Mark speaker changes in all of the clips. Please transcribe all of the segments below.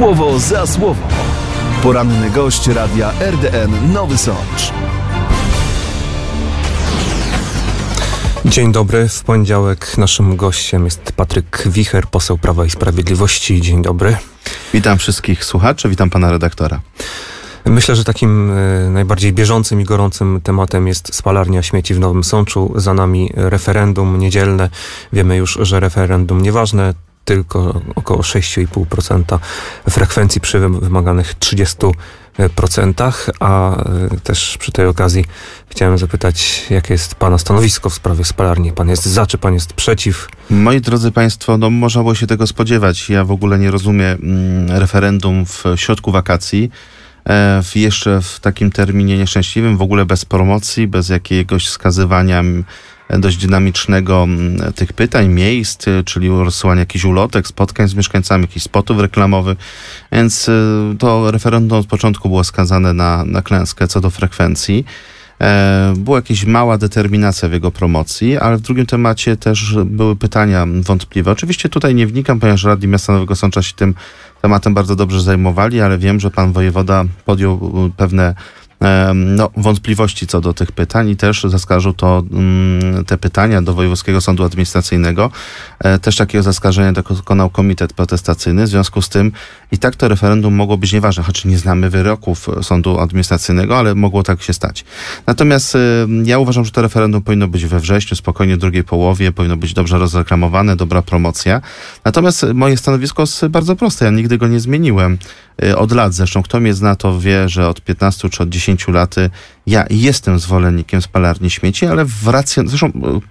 Speaker 1: Słowo za słowo. Poranny gość radia RDN Nowy Sącz. Dzień dobry.
Speaker 2: W poniedziałek naszym gościem jest Patryk Wicher, poseł Prawa i Sprawiedliwości. Dzień dobry.
Speaker 1: Witam wszystkich słuchaczy, witam pana redaktora.
Speaker 2: Myślę, że takim e, najbardziej bieżącym i gorącym tematem jest spalarnia śmieci w Nowym Sączu. Za nami referendum niedzielne. Wiemy już, że referendum nieważne tylko około 6,5% frekwencji przy wymaganych 30%, a y, też przy tej okazji chciałem zapytać, jakie jest Pana stanowisko w sprawie spalarni? Pan jest za, czy Pan jest przeciw?
Speaker 1: Moi drodzy Państwo, no można było się tego spodziewać. Ja w ogóle nie rozumiem mm, referendum w środku wakacji. E, w jeszcze w takim terminie nieszczęśliwym, w ogóle bez promocji, bez jakiegoś wskazywania dość dynamicznego mm, tych pytań, miejsc, y, czyli rozsyłania jakichś ulotek, spotkań z mieszkańcami, jakichś spotów reklamowych, więc y, to referendum od początku było skazane na, na klęskę co do frekwencji. E, była jakaś mała determinacja w jego promocji, ale w drugim temacie też były pytania wątpliwe. Oczywiście tutaj nie wnikam, ponieważ Radni Miasta Nowego Sącza się tym tematem bardzo dobrze zajmowali, ale wiem, że pan wojewoda podjął y, pewne no, wątpliwości co do tych pytań i też zaskarżył to mm, te pytania do Wojewódzkiego Sądu Administracyjnego. E, też takiego zaskarżenia dokonał Komitet Protestacyjny. W związku z tym i tak to referendum mogło być nieważne, choć nie znamy wyroków Sądu Administracyjnego, ale mogło tak się stać. Natomiast ja uważam, że to referendum powinno być we wrześniu, spokojnie w drugiej połowie, powinno być dobrze rozreklamowane, dobra promocja. Natomiast moje stanowisko jest bardzo proste, ja nigdy go nie zmieniłem. E, od lat zresztą, kto mnie zna, to wie, że od 15 czy od 10 10 laty ja jestem zwolennikiem spalarni śmieci, ale w racji, zresztą e,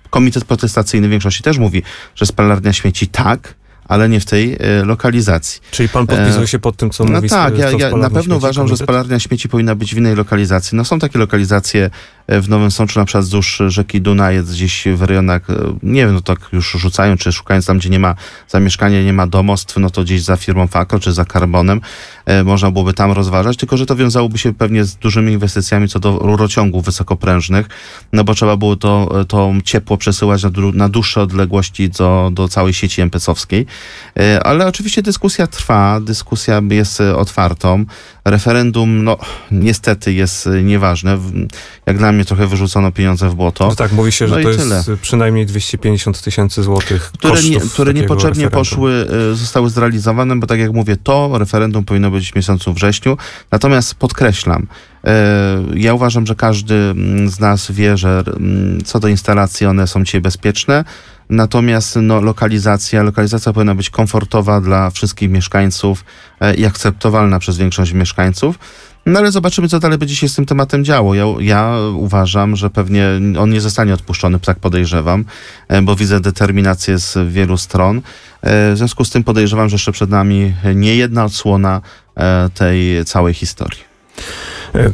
Speaker 1: komitet protestacyjny większości też mówi, że spalarnia śmieci tak, ale nie w tej e, lokalizacji.
Speaker 2: Czyli pan podpisuje e, się pod tym, co no mówi No tak, ja, ja na pewno uważam, komitet? że
Speaker 1: spalarnia śmieci powinna być w innej lokalizacji. No są takie lokalizacje w Nowym Sączu, na przykład wzdłuż rzeki Duna jest gdzieś w rejonach, e, nie wiem, no tak już rzucają, czy szukając tam, gdzie nie ma zamieszkania, nie ma domostw, no to gdzieś za firmą Fakro czy za Karbonem e, można byłoby tam rozważać, tylko że to wiązałoby się pewnie z dużymi inwestycjami co do rurociągów wysokoprężnych, no bo trzeba było to, e, to ciepło przesyłać na, na dłuższe odległości do, do całej sieci MPS-owskiej. Ale oczywiście dyskusja trwa, dyskusja jest otwartą. Referendum, no niestety jest nieważne. Jak dla mnie mnie trochę wyrzucono pieniądze w błoto. No tak, mówi się, że no to jest tyle.
Speaker 2: przynajmniej 250 tysięcy złotych
Speaker 1: Które, nie, które niepotrzebnie poszły, y, zostały zrealizowane, bo tak jak mówię, to referendum powinno być w miesiącu wrześniu. Natomiast podkreślam, y, ja uważam, że każdy mm, z nas wie, że mm, co do instalacji one są dzisiaj bezpieczne, natomiast no, lokalizacja, lokalizacja powinna być komfortowa dla wszystkich mieszkańców y, i akceptowalna przez większość mieszkańców. No ale zobaczymy, co dalej będzie się z tym tematem działo. Ja, ja uważam, że pewnie on nie zostanie odpuszczony, tak podejrzewam, e, bo widzę determinację z wielu stron. E, w związku z tym podejrzewam, że jeszcze przed nami nie jedna odsłona e, tej całej historii.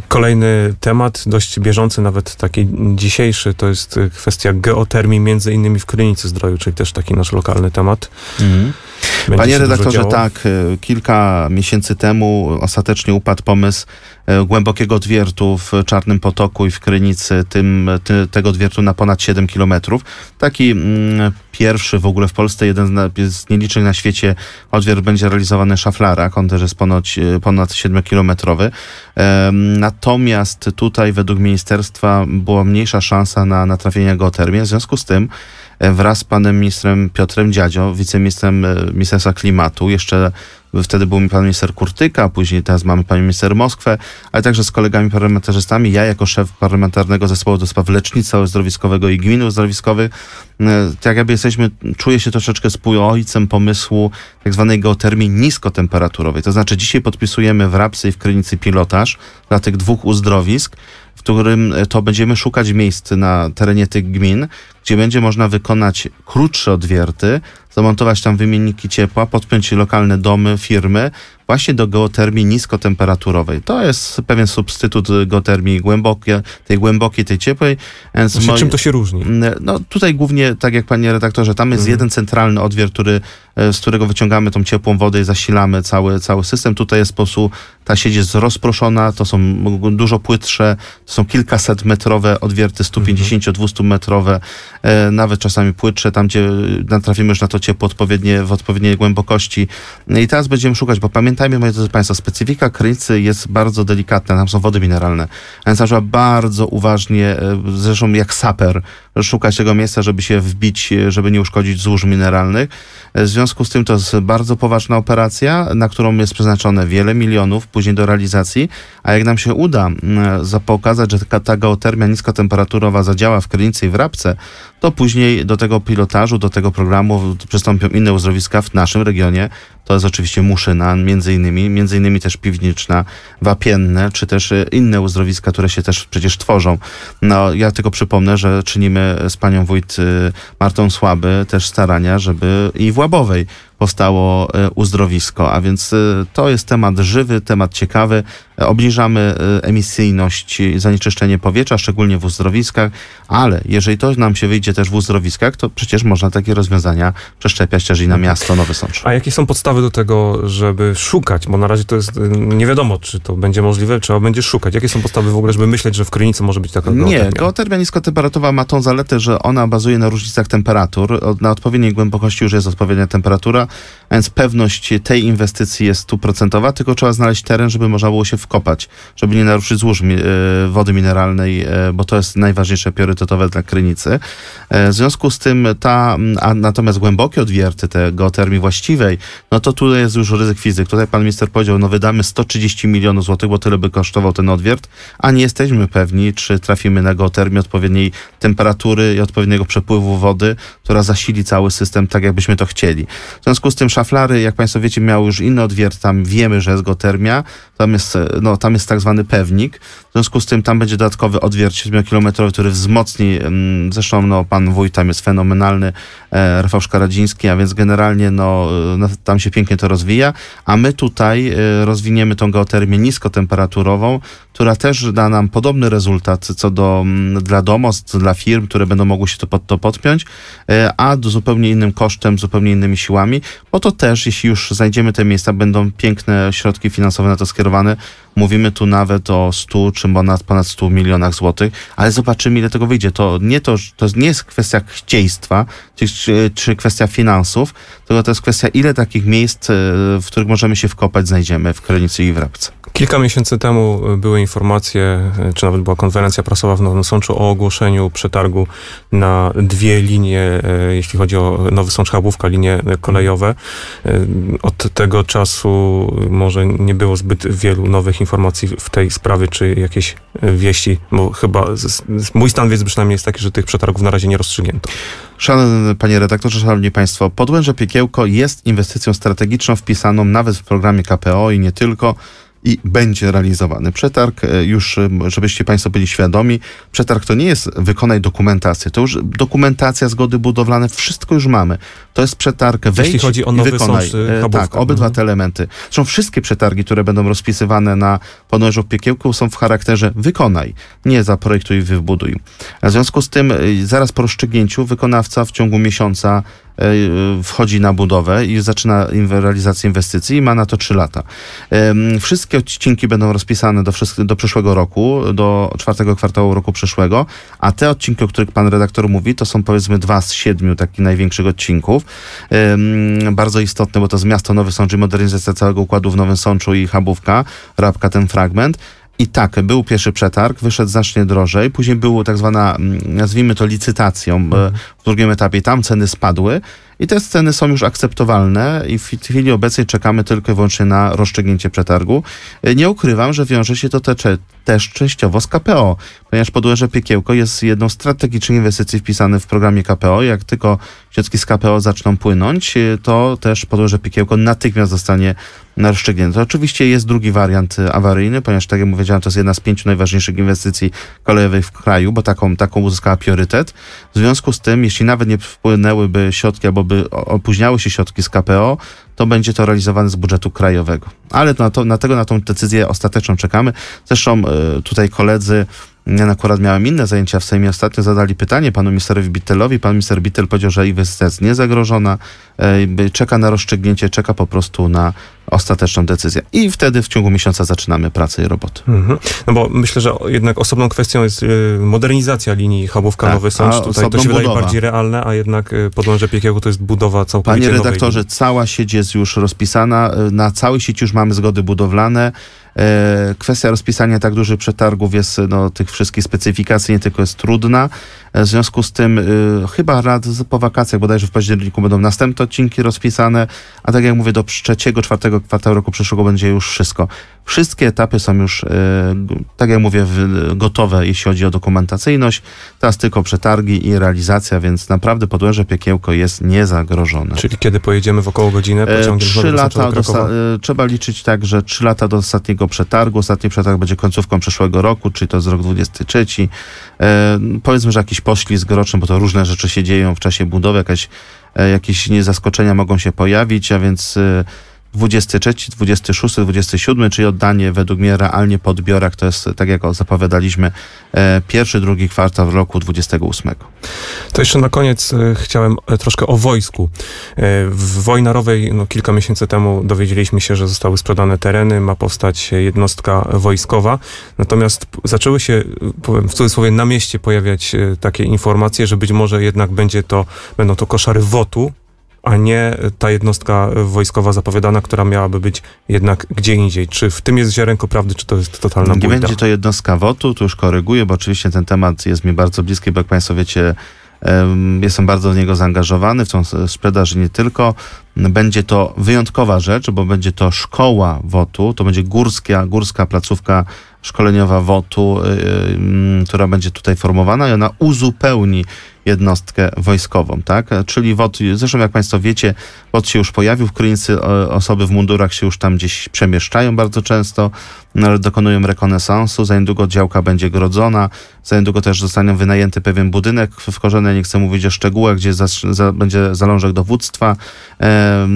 Speaker 1: Kolejny
Speaker 2: temat, dość bieżący, nawet taki dzisiejszy, to jest kwestia geotermii, między innymi w Krynicy Zdroju, czyli też taki nasz lokalny temat. Mhm. Będzie Panie redaktorze,
Speaker 1: tak, e, kilka miesięcy temu ostatecznie upadł pomysł e, głębokiego odwiertu w Czarnym Potoku i w Krynicy, tym, ty, tego odwiertu na ponad 7 kilometrów. Taki mm, pierwszy w ogóle w Polsce, jeden z nielicznych na świecie odwiert będzie realizowany szaflara, on też jest ponoć, e, ponad 7-kilometrowy. Natomiast tutaj według ministerstwa była mniejsza szansa na, na trafienie geotermii, w związku z tym E, wraz z panem ministrem Piotrem Dziadzio, wiceministrem e, Ministerstwa Klimatu. Jeszcze wtedy był mi pan minister Kurtyka, później teraz mamy pan minister Moskwę, ale także z kolegami parlamentarzystami. Ja jako szef parlamentarnego zespołu do spraw lecznictwa zdrowiskowego i gminy zdrowiskowych, e, tak jakby jesteśmy, czuję się troszeczkę spójojcem pomysłu tak zwanej geotermii niskotemperaturowej. To znaczy dzisiaj podpisujemy w Rapsy i w Krynicy pilotaż dla tych dwóch uzdrowisk, w którym to będziemy szukać miejsc na terenie tych gmin, gdzie będzie można wykonać krótsze odwierty, zamontować tam wymienniki ciepła, podpiąć lokalne domy, firmy właśnie do geotermii niskotemperaturowej. To jest pewien substytut geotermii głębokiej, tej głębokiej, tej ciepłej. Właśnie znaczy, moi... czym to się różni? Mm, no tutaj głównie, tak jak panie redaktorze, tam jest mhm. jeden centralny odwier, który, e, z którego wyciągamy tą ciepłą wodę i zasilamy cały, cały system. Tutaj jest po prostu, ta sieć jest rozproszona, to są dużo płytsze, to są kilkaset metrowe odwierty, 150-200 mhm. metrowe E, nawet czasami płytsze, tam gdzie natrafimy już na to ciepło odpowiednie, w odpowiedniej głębokości. No I teraz będziemy szukać, bo pamiętajmy, moi drodzy Państwo, specyfika krynicy jest bardzo delikatna, tam są wody mineralne, więc trzeba bardzo uważnie, e, zresztą jak saper, szukać tego miejsca, żeby się wbić, e, żeby nie uszkodzić złóż mineralnych. W związku z tym to jest bardzo poważna operacja, na którą jest przeznaczone wiele milionów później do realizacji, a jak nam się uda mm, pokazać, że ta geotermia niskotemperaturowa zadziała w krynicy i w rabce, to później do tego pilotażu, do tego programu przystąpią inne uzdrowiska w naszym regionie. To jest oczywiście Muszyna między innymi, między innymi też Piwniczna, Wapienne, czy też e, inne uzdrowiska, które się też przecież tworzą. No, ja tylko przypomnę, że czynimy z panią wójt e, Martą Słaby też starania, żeby i w Łabowej powstało e, uzdrowisko. A więc e, to jest temat żywy, temat ciekawy. E, obniżamy emisyjność, zanieczyszczenie powietrza, szczególnie w uzdrowiskach, ale jeżeli to nam się wyjdzie też w uzdrowiskach, to przecież można takie rozwiązania przeszczepiać też i na no tak. miasto Nowy Sącz.
Speaker 2: A jakie są podstawy do tego, żeby szukać? Bo na razie to jest nie wiadomo, czy to będzie możliwe, trzeba będzie szukać. Jakie są podstawy w ogóle, żeby myśleć, że w Krynicy może być taka geotermia? Nie,
Speaker 1: geotermia niskotemperatowa ma tą zaletę, że ona bazuje na różnicach temperatur. Na odpowiedniej głębokości już jest odpowiednia temperatura, więc pewność tej inwestycji jest stuprocentowa, tylko trzeba znaleźć teren, żeby można było się wkopać, żeby nie naruszyć złóż e, wody mineralnej, e, bo to jest najważniejsze priorytetowe dla Krynicy. E, w związku z tym ta, a natomiast głębokie odwierty te geotermii właściwej, no to tu jest już ryzyk fizyk. Tutaj pan minister powiedział, no wydamy 130 milionów złotych, bo tyle by kosztował ten odwiert, a nie jesteśmy pewni, czy trafimy na geotermię odpowiedniej temperatury i odpowiedniego przepływu wody, która zasili cały system tak, jakbyśmy to chcieli. W związku z tym szaflary, jak Państwo wiecie, miały już inny odwiert, tam wiemy, że jest geotermia tam jest, e, no, tam jest tak zwany pewnik, w związku z tym tam będzie dodatkowy odwiert 7-kilometrowy, który wzmocni, mm, zresztą no, pan wójt tam jest fenomenalny, e, Rafał Szkaradziński, a więc generalnie no, e, tam się pięknie to rozwija, a my tutaj e, rozwiniemy tą geotermię niskotemperaturową, która też da nam podobny rezultat co do, mm, dla domostw, dla firm, które będą mogły się to pod to podpiąć, e, a zupełnie innym kosztem, zupełnie innymi siłami, bo to też, jeśli już znajdziemy te miejsca, będą piękne środki finansowe na to skierowane, Mówimy tu nawet o 100 czy ponad, ponad 100 milionach złotych, ale zobaczymy, ile tego wyjdzie. To nie, to, to nie jest kwestia chcieństwa czy, czy kwestia finansów, tylko to jest kwestia, ile takich miejsc, e, w których możemy się wkopać, znajdziemy w Krynicy i w Rabce.
Speaker 2: Kilka miesięcy temu e, były informacje, e, czy nawet była konferencja prasowa w Nowym Sączu o ogłoszeniu przetargu na dwie linie, jeśli chodzi o Nowy Sącz Chabówka, linie kolejowe. Od tego czasu może nie było zbyt wielu nowych informacji informacji w tej sprawie, czy jakieś e, wieści,
Speaker 1: bo chyba z, z, mój stan wiedzy przynajmniej jest taki, że tych przetargów na razie nie rozstrzygnięto. Szanowny panie redaktorze, szanowni państwo, Podłęże Piekiełko jest inwestycją strategiczną wpisaną nawet w programie KPO i nie tylko i będzie realizowany. Przetarg, e, już e, żebyście Państwo byli świadomi, przetarg to nie jest wykonaj dokumentację, to już dokumentacja, zgody budowlane, wszystko już mamy. To jest przetarg wejść Jeśli chodzi o nowy i wykonaj. Sąd, e, tak, obydwa te mhm. elementy. Zresztą wszystkie przetargi, które będą rozpisywane na Ponożu w Piekiełku są w charakterze wykonaj, nie zaprojektuj, wybuduj. W związku z tym zaraz po rozstrzygnięciu wykonawca w ciągu miesiąca E, e, wchodzi na budowę i zaczyna realizację inwestycji i ma na to 3 lata. Wszystkie odcinki będą rozpisane do, do przyszłego roku, do czwartego kwartału roku przyszłego, a te odcinki, o których pan redaktor mówi, to są powiedzmy dwa z siedmiu takich największych odcinków. Bardzo istotne, bo to z miasto Nowy Sącz i modernizacja całego układu w Nowym Sączu i Habówka, Rabka ten fragment. I tak, był pierwszy przetarg, wyszedł znacznie drożej, później było tak zwana, mm, nazwijmy to licytacją, mhm drugim etapie. Tam ceny spadły i te ceny są już akceptowalne i w chwili obecnej czekamy tylko i wyłącznie na rozstrzygnięcie przetargu. Y, nie ukrywam, że wiąże się to też częściowo z KPO, ponieważ podłoże Piekiełko jest jedną z strategicznych inwestycji wpisanych w programie KPO. Jak tylko środki z KPO zaczną płynąć, y, to też podłoże Piekiełko natychmiast zostanie rozstrzygnięte. Oczywiście jest drugi wariant y, awaryjny, ponieważ tak jak mówiłem, to jest jedna z pięciu najważniejszych inwestycji kolejowych w kraju, bo taką, taką uzyskała priorytet. W związku z tym, jeśli jeśli nawet nie wpłynęłyby środki albo by opóźniały się środki z KPO, to będzie to realizowane z budżetu krajowego. Ale na, to, na tego, na tą decyzję ostateczną czekamy. Zresztą e, tutaj koledzy ja akurat miałem inne zajęcia w Sejmie. Ostatnio zadali pytanie panu ministerowi Bittelowi. Pan minister Bittel powiedział, że inwestycja jest niezagrożona, e, czeka na rozstrzygnięcie, czeka po prostu na ostateczną decyzję. I wtedy w ciągu miesiąca zaczynamy pracę i roboty.
Speaker 2: Mhm. No bo myślę, że jednak osobną kwestią jest y, modernizacja linii hubów Kanowy tak, Sącz. Tutaj to się budowa. wydaje bardziej realne, a jednak y, podłęże Piekiełku to jest budowa całkowicie Panie redaktorze,
Speaker 1: nowej. cała sieć jest już rozpisana. Y, na całej sieci już mamy zgody budowlane. Kwestia rozpisania tak dużych przetargów jest, no, tych wszystkich specyfikacji nie tylko jest trudna, w związku z tym y, chyba rad po wakacjach, bodajże w październiku będą następne odcinki rozpisane, a tak jak mówię, do trzeciego, czwartego kwartału roku przyszłego będzie już wszystko. Wszystkie etapy są już, e, tak jak mówię, gotowe, jeśli chodzi o dokumentacyjność. Teraz tylko przetargi i realizacja, więc naprawdę Podłęże Piekiełko jest niezagrożone. Czyli kiedy pojedziemy w około godzinę e, pociągiem? lata do, e, trzeba liczyć tak, że 3 lata do ostatniego przetargu. Ostatni przetarg będzie końcówką przyszłego roku, czyli to jest rok 23. powiedzmy, że jakiś poślizg roczny, bo to różne rzeczy się dzieją w czasie budowy, jakieś, jakieś niezaskoczenia mogą się pojawić, a więc... 23, 26, 27, czyli oddanie według mnie realnie po odbiorach, to jest tak jak zapowiadaliśmy, e, pierwszy, drugi kwartał roku 28.
Speaker 2: To jeszcze na koniec e, chciałem e, troszkę o wojsku. W Wojnarowej no, kilka miesięcy temu dowiedzieliśmy się, że zostały sprzedane tereny, ma powstać jednostka wojskowa, natomiast zaczęły się, powiem w cudzysłowie, na mieście pojawiać takie informacje, że być może jednak będzie to, będą to koszary wotu, a nie ta jednostka wojskowa zapowiadana, która miałaby być jednak gdzie indziej. Czy w tym jest ziarenko prawdy, czy to jest totalna bójda? Nie będzie to
Speaker 1: jednostka wotu. tu już koryguję, bo oczywiście ten temat jest mi bardzo bliski, bo jak Państwo wiecie, Jestem bardzo w niego zaangażowany, w tą sprzedaż nie tylko. Będzie to wyjątkowa rzecz, bo będzie to szkoła wotu. to będzie górska, górska placówka szkoleniowa wotu, y, y, która będzie tutaj formowana i ona uzupełni jednostkę wojskową, tak? Czyli WOT, zresztą jak Państwo wiecie, WOT się już pojawił, w Krynicy e, osoby w mundurach się już tam gdzieś przemieszczają bardzo często, no, dokonują rekonesansu, za niedługo działka będzie grodzona, za niedługo też zostanie wynajęty pewien budynek w Korzenie, nie chcę mówić o szczegółach, gdzie za, za, będzie zalążek dowództwa,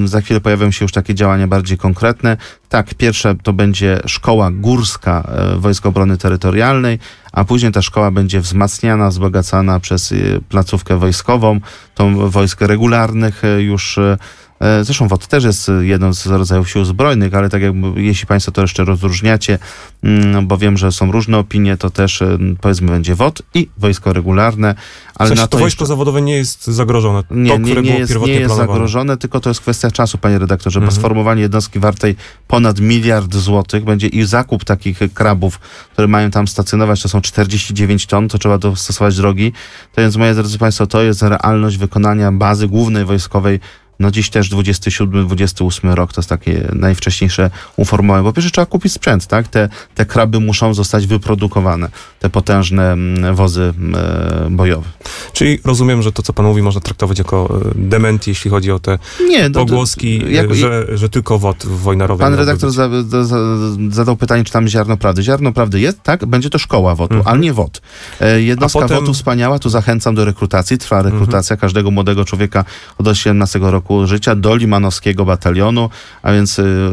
Speaker 1: za chwilę pojawią się już takie działania bardziej konkretne. Tak, pierwsze to będzie szkoła górska e, Wojsk Obrony Terytorialnej, a później ta szkoła będzie wzmacniana, wzbogacana przez y, placówkę wojskową, tą wojsk regularnych y, już y, E, zresztą WOT też jest e, jedną z rodzajów sił zbrojnych, ale tak jak jeśli Państwo to jeszcze rozróżniacie, mm, no bo wiem, że są różne opinie, to też e, powiedzmy będzie WOT i wojsko regularne. Ale w sensie to, to wojsko
Speaker 2: jeszcze... zawodowe nie jest zagrożone. Nie, nie, które nie było jest, pierwotnie nie jest planowane. zagrożone,
Speaker 1: tylko to jest kwestia czasu, panie redaktorze, mhm. bo sformowanie jednostki wartej ponad miliard złotych będzie i zakup takich krabów, które mają tam stacjonować, to są 49 ton, to trzeba dostosować drogi. To więc, moje drodzy Państwo, to jest realność wykonania bazy głównej wojskowej no dziś też 27-28 rok to jest takie najwcześniejsze uformowanie, bo pierwsze trzeba kupić sprzęt, tak? Te, te kraby muszą zostać wyprodukowane, te potężne mm, wozy mm, e, bojowe.
Speaker 2: Czyli rozumiem, że to, co pan mówi, można traktować jako e, dement, jeśli chodzi o te Nie, pogłoski, to, e, jak, że, że tylko wod wojna Pan redaktor
Speaker 1: za, za, zadał pytanie, czy tam ziarno prawdy. Ziarno prawdy jest, tak? Będzie to szkoła WOT-u, mhm. ale nie wod. Jednostka potem... wspaniała, tu zachęcam do rekrutacji, trwa mhm. rekrutacja każdego młodego człowieka od 18 roku roku życia do Limanowskiego Batalionu, a więc y,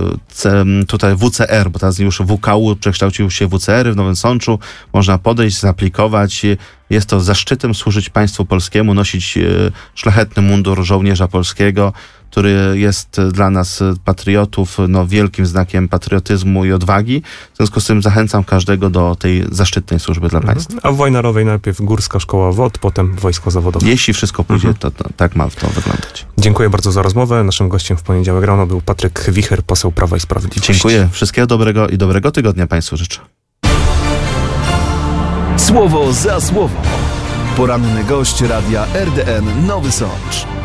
Speaker 1: tutaj WCR, bo teraz już WKU przekształcił się w WCR w Nowym Sączu. Można podejść, zaplikować, Jest to zaszczytem służyć państwu polskiemu, nosić y, szlachetny mundur żołnierza polskiego który jest dla nas e, patriotów e, no, wielkim znakiem patriotyzmu i odwagi. W związku z tym zachęcam każdego do tej zaszczytnej służby dla mhm. państwa.
Speaker 2: A w Wojnarowej najpierw Górska Szkoła WOD, potem Wojsko Zawodowe. Jeśli wszystko pójdzie, mhm. to, to, tak ma to wyglądać. Dziękuję bardzo za rozmowę. Naszym gościem w poniedziałek rano był Patryk Wicher, poseł Prawa i Sprawiedliwości. Dziękuję.
Speaker 1: Wszystkiego dobrego i dobrego tygodnia Państwu życzę. Słowo za słowo. Poranny gość radia RDN Nowy Sącz.